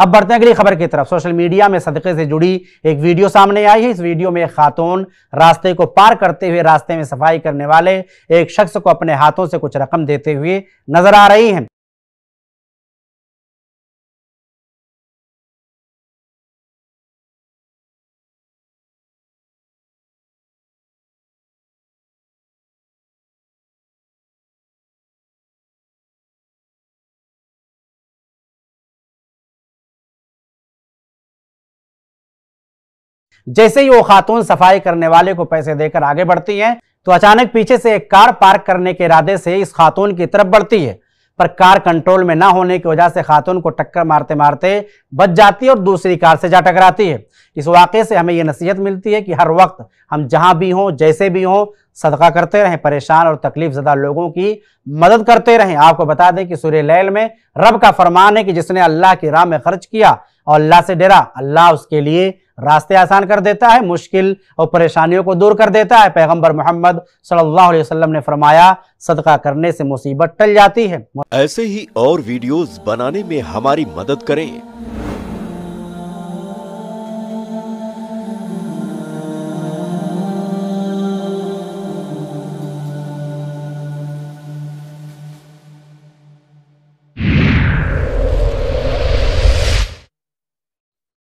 अब बढ़ते हैं अगली खबर की तरफ सोशल मीडिया में सदके से जुड़ी एक वीडियो सामने आई है इस वीडियो में एक खातून रास्ते को पार करते हुए रास्ते में सफाई करने वाले एक शख्स को अपने हाथों से कुछ रकम देते हुए नजर आ रही है जैसे ही वो खातून सफाई करने वाले को पैसे देकर आगे बढ़ती हैं तो अचानक पीछे से एक कार पार्क करने के इरादे से इस खातून की तरफ बढ़ती है पर कार कंट्रोल में ना होने की वजह से खातून को टक्कर मारते मारते बच जाती है और दूसरी कार से जा टकराती है इस वाक़े से हमें यह नसीहत मिलती है कि हर वक्त हम जहाँ भी हों जैसे भी हों सदका करते रहें परेशान और तकलीफ ज़दा लोगों की मदद करते रहें आपको बता दें कि सूर्य लैल में रब का फरमान है कि जिसने अल्लाह की राह में खर्च किया और अल्लाह से डरा अल्लाह उसके लिए रास्ते आसान कर देता है मुश्किल और परेशानियों को दूर कर देता है पैगंबर मोहम्मद सल्लल्लाहु अलैहि वसल्लम ने फरमाया सदका करने से मुसीबत टल जाती है ऐसे ही और वीडियोस बनाने में हमारी मदद करें